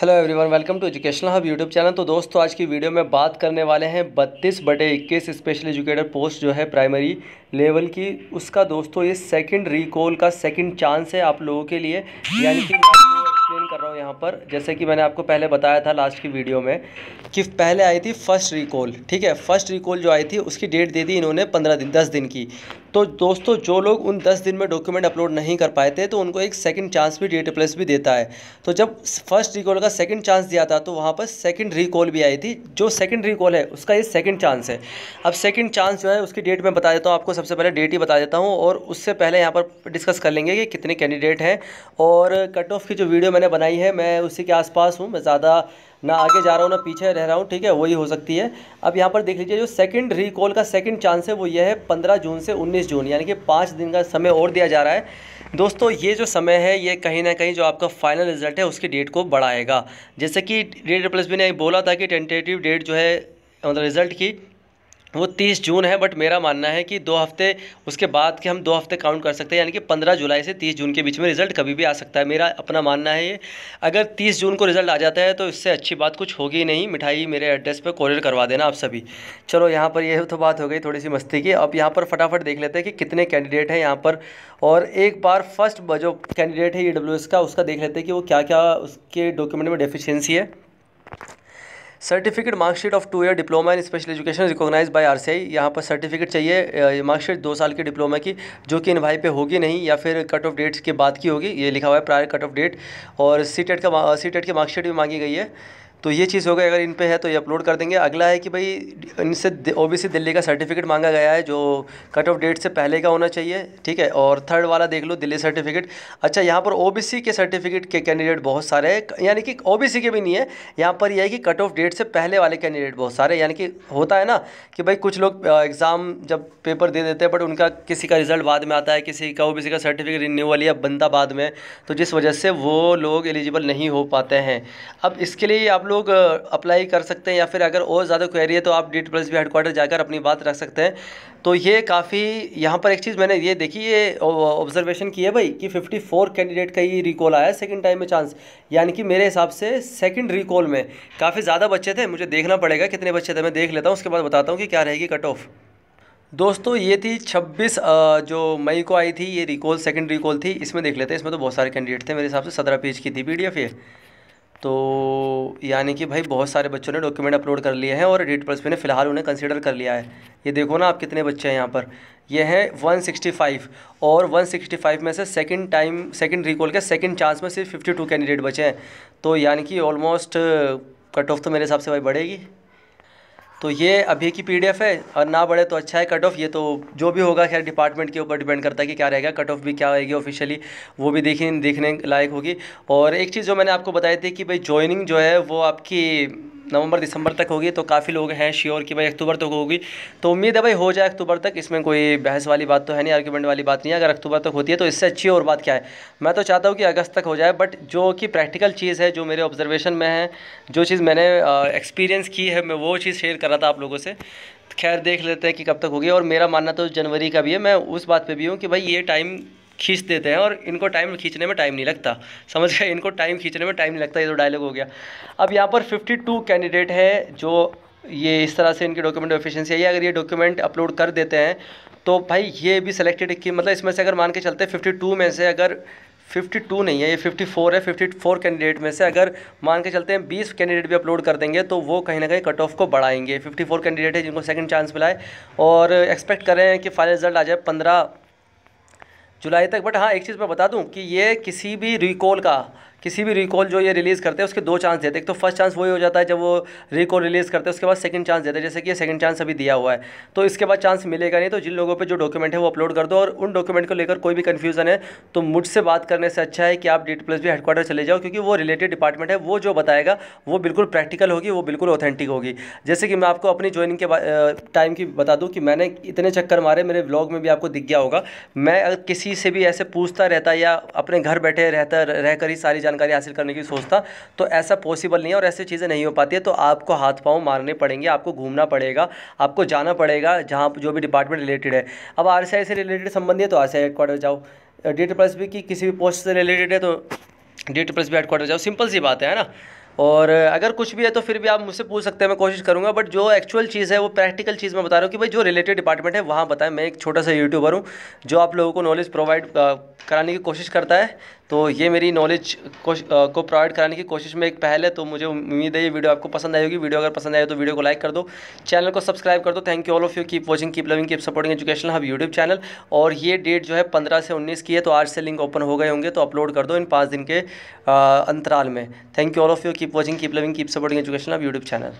hello everyone welcome to educational hub YouTube channel तो दोस्तों आज की वीडियो में बात करने वाले हैं बत्तीस बटे इक्कीस स्पेशल एजुकेटर पोस्ट जो है प्राइमरी लेवल की उसका दोस्तों ये सेकंड रिकॉल का सेकंड चांस है आप लोगों के लिए यानी कि हूँ यहाँ पर जैसे कि मैंने आपको पहले बताया था लास्ट की वीडियो में कि पहले आई थी फ़र्स्ट रिकॉल ठीक है फ़र्स्ट रिकॉल जो आई थी उसकी डेट दे दी इन्होंने पंद्रह दिन दस दिन की तो दोस्तों जो लोग उन दस दिन में डॉक्यूमेंट अपलोड नहीं कर पाए थे तो उनको एक सेकंड चांस भी डेट प्लस भी देता है तो जब फर्स्ट रिकॉल का सेकंड चांस दिया था तो वहाँ पर सेकंड रिकॉल भी आई थी जो सेकंड रिकॉल है उसका ये सेकंड चांस है अब सेकंड चांस जो है उसकी डेट मैं बता देता हूँ आपको सबसे पहले डेट ही बता देता हूँ और उससे पहले यहाँ पर डिस्कस कर लेंगे कि कितने कैंडिडेट हैं और कट ऑफ की जो वीडियो मैंने बनाई है है मैं उसी के आसपास हूँ मैं ज़्यादा ना आगे जा रहा हूँ ना पीछे रह रहा हूँ ठीक है वही हो सकती है अब यहाँ पर देख लीजिए जो सेकंड रिकॉल का सेकंड चांस है वो ये है पंद्रह जून से उन्नीस जून यानी कि पाँच दिन का समय और दिया जा रहा है दोस्तों ये जो समय है ये कहीं ना कहीं जो आपका फाइनल रिजल्ट है उसकी डेट को बढ़ाएगा जैसे कि डेट प्लस भी ने बोला था कि टेंटेटिव डेट जो है मतलब रिज़ल्ट की वो तीस जून है बट मेरा मानना है कि दो हफ्ते उसके बाद के हम दो हफ्ते काउंट कर सकते हैं यानी कि पंद्रह जुलाई से तीस जून के बीच में रिजल्ट कभी भी आ सकता है मेरा अपना मानना है ये अगर तीस जून को रिजल्ट आ जाता है तो इससे अच्छी बात कुछ होगी नहीं मिठाई मेरे एड्रेस पर कॉरियर करवा देना आप सभी चलो यहाँ पर यह तो बात हो गई थोड़ी सी मस्ती की अब यहाँ पर फटाफट देख लेते हैं कि कितने कैंडिडेट हैं यहाँ पर और एक बार फर्स्ट जो कैंडिडेट है ई e का उसका देख लेते हैं कि वो क्या क्या उसके डॉक्यूमेंट में डेफिशिएंसी है certificate marksheet of two year diploma in special education recognise by RCI यहाँ पर सर्टिफिकेट चाहिए मार्कशीट दो साल के डिप्लोमा की जो कि इन भाई पे होगी नहीं या फिर कट ऑफ डेट्स के बाद की होगी ये लिखा हुआ है प्रायर कट ऑफ डेट और सी टेट e का सी टेट की मार्कशीट भी मांगी गई है तो ये चीज़ हो गई अगर इन पे है तो ये अपलोड कर देंगे अगला है कि भाई इनसे ओबीसी दिल्ली का सर्टिफिकेट मांगा गया है जो कट ऑफ डेट से पहले का होना चाहिए ठीक है और थर्ड वाला देख लो दिल्ली सर्टिफिकेट अच्छा यहाँ पर ओबीसी के सर्टिफिकेट के कैंडिडेट बहुत सारे हैं यानी कि ओबीसी के भी नहीं है यहाँ पर यह है कि कट ऑफ डेट से पहले वाले कैंडिडेट बहुत सारे यानी कि होता है ना कि भाई कुछ लोग एग्ज़ाम जब पेपर दे देते हैं बट उनका किसी का रिजल्ट बाद में आता है किसी का ओ का सर्टिफिकेट रिन्यूअल या बनता बाद में तो जिस वजह से वो लोग एलिजिबल नहीं हो पाते हैं अब इसके लिए आप लोग लोग अप्लाई कर सकते हैं या फिर अगर और ज़्यादा क्वेरी है तो आप डी प्लस बी हेडक्वार्टर जाकर अपनी बात रख सकते हैं तो ये काफ़ी यहाँ पर एक चीज़ मैंने ये देखी ये ऑब्जर्वेशन की है भाई कि 54 कैंडिडेट का ही रिकॉल आया सेकंड टाइम में चांस यानी कि मेरे हिसाब से सेकंड रिकॉल में काफ़ी ज़्यादा बच्चे थे मुझे देखना पड़ेगा कितने बच्चे थे मैं देख लेता हूँ उसके बाद बताता हूँ कि क्या रहेगी कट ऑफ दोस्तों ये थी 26 जो मई को आई थी ये रिकॉल सेकंड रिकॉल थी इसमें देख लेते हैं इसमें तो बहुत सारे कैंडिडेट थे मेरे हिसाब से सत्रह पेज की थी पीडीएफ ये तो यानी कि भाई बहुत सारे बच्चों ने डॉक्यूमेंट अपलोड कर लिए हैं और एडिट प्लस में फ़िलहाल उन्हें कंसिडर कर लिया है ये देखो ना आप कितने बच्चे हैं यहाँ पर ये हैं 165 और 165 में से सेकंड टाइम सेकंड रिकॉल के सेकंड चांस में सिर्फ 52 कैंडिडेट बचे हैं तो यानी कि ऑलमोस्ट कट ऑफ तो मेरे हिसाब से भाई बढ़ेगी तो ये अभी की पीडीएफ है और ना बढ़े तो अच्छा है कट ऑफ ये तो जो भी होगा खैर डिपार्टमेंट के ऊपर डिपेंड करता है कि क्या रहेगा कट ऑफ भी क्या आएगी ऑफिशियली वो भी देखें देखने लायक होगी और एक चीज़ जो मैंने आपको बताई थी कि भाई ज्वाइनिंग जो है वो आपकी नवंबर दिसंबर तक होगी तो काफ़ी लोग हैं श्योर कि भाई अक्टूबर तक होगी तो उम्मीद है भाई हो जाए अक्टूबर तक इसमें कोई बहस वाली बात तो है नहीं आर्ग्यूमेंट वाली बात नहीं है अगर अक्टूबर तक होती है तो इससे अच्छी और बात क्या है मैं तो चाहता हूँ कि अगस्त तक हो जाए बट जो कि प्रैक्टिकल चीज़ है जो मेरे ऑब्जर्वेशन में है जो चीज़ मैंने एक्सपीरियंस की है मैं वो चीज़ शेयर कर रहा था आप लोगों से खैर देख लेते हैं कि कब तक होगी और मेरा मानना तो जनवरी का भी है मैं उस बात पे भी हूँ कि भाई ये टाइम खींच देते हैं और इनको टाइम खींचने में टाइम नहीं लगता समझ गए इनको टाइम खींचने में टाइम नहीं लगता ये तो डायलॉग हो गया अब यहाँ पर 52 कैंडिडेट है जो ये इस तरह से इनके डॉक्यूमेंट एफिशिएंसी है अगर ये डॉक्यूमेंट अपलोड कर देते हैं तो भाई ये भी सिलेक्टेड कि मतलब इसमें से अगर मान के चलते फिफ्टी फिफ्टी में से अगर 52 नहीं है ये 54 है 54 कैंडिडेट में से अगर मान के चलते हैं 20 कैंडिडेट भी अपलोड कर देंगे तो वो कहीं ना कहीं कट ऑफ को बढ़ाएंगे 54 कैंडिडेट है जिनको सेकंड चांस मिला है और एक्सपेक्ट करें कि फाइनल रिजल्ट आ जाए जुलाई तक बट हाँ एक चीज़ मैं बता दूँ कि ये किसी भी रिकॉल का किसी भी रिकॉल जो ये रिलीज़ करते हैं उसके दो चांस देते हैं तो फर्स्ट चांस वही हो जाता है जब वो रिकॉल रिलीज़ करते हैं उसके बाद सेकंड चांस देते हैं जैसे कि ये सेकंड चांस अभी दिया हुआ है तो इसके बाद चांस मिलेगा नहीं तो जिन लोगों पर जो डॉक्यूमेंट है वो अपलोड कर दो और उन डॉक्यूमेंट को लेकर कोई भी कन्फ्यूज़न है तो मुझसे बात करने से अच्छा है कि आप डी प्लस भी हेडक्वार्टर चले जाओ क्योंकि वो रिलेटेड डिपार्टमेंट है वो जो बताएगा वो बिल्कुल प्रैक्टिकल होगी वो बिल्कुल ऑथेंटिक होगी जैसे कि मैं आपको अपनी ज्वाइनिंग के टाइम की बता दूँ कि मैंने इतने चक्कर मारे मेरे ब्लॉग में भी आपको दिख गया होगा मैं किसी से भी ऐसे पूछता रहता या अपने घर बैठे रहता रहकर ही सारी जानकारी हासिल करने की सोचता तो ऐसा पॉसिबल नहीं है और ऐसी चीज़ें नहीं हो पाती है तो आपको हाथ पाँव मारने पड़ेंगे आपको घूमना पड़ेगा आपको जाना पड़ेगा जहाँ जो भी डिपार्टमेंट रिलेटेड है अब आर से रिलेटेड संबंधी है तो आर सी हेडक्वार्टर जाओ डी प्लस बी की किसी भी पोस्ट से रिलेटेड है तो डी प्लस बी हेडक्वार्टर जाओ सिंपल सी बात है ना और अगर कुछ भी है तो फिर भी आप मुझसे पूछ सकते हैं मैं कोशिश करूँगा बट जो एक्चुअल चीज़ है वो प्रैक्टिकल चीज़ मैं बता रहा हूँ कि भाई जो रिलेटेड डिपार्टमेंट है वहाँ बताएं मैं एक छोटा सा यूट्यूबर हूँ जो आप लोगों को नॉलेज प्रोवाइड कराने की कोशिश करता है तो ये मेरी नॉलेज को को प्रोवाइड कराने की कोशिश में एक पहल है तो मुझे उम्मीद है ये वीडियो आपको पसंद आई होगी वीडियो अगर पसंद आए तो वीडियो को लाइक कर दो चैनल को सब्सक्राइब कर दो thank you all of you keep watching keep loving keep supporting education hub YouTube channel और ये डेट जो है पंद्रह से उन्नीस की है तो आज से लिंक ओपन हो गए होंगे तो अपलोड कर दो इन पाँच दिन के अंतराल में thank you all of you keep watching keep loving keep supporting education hub YouTube channel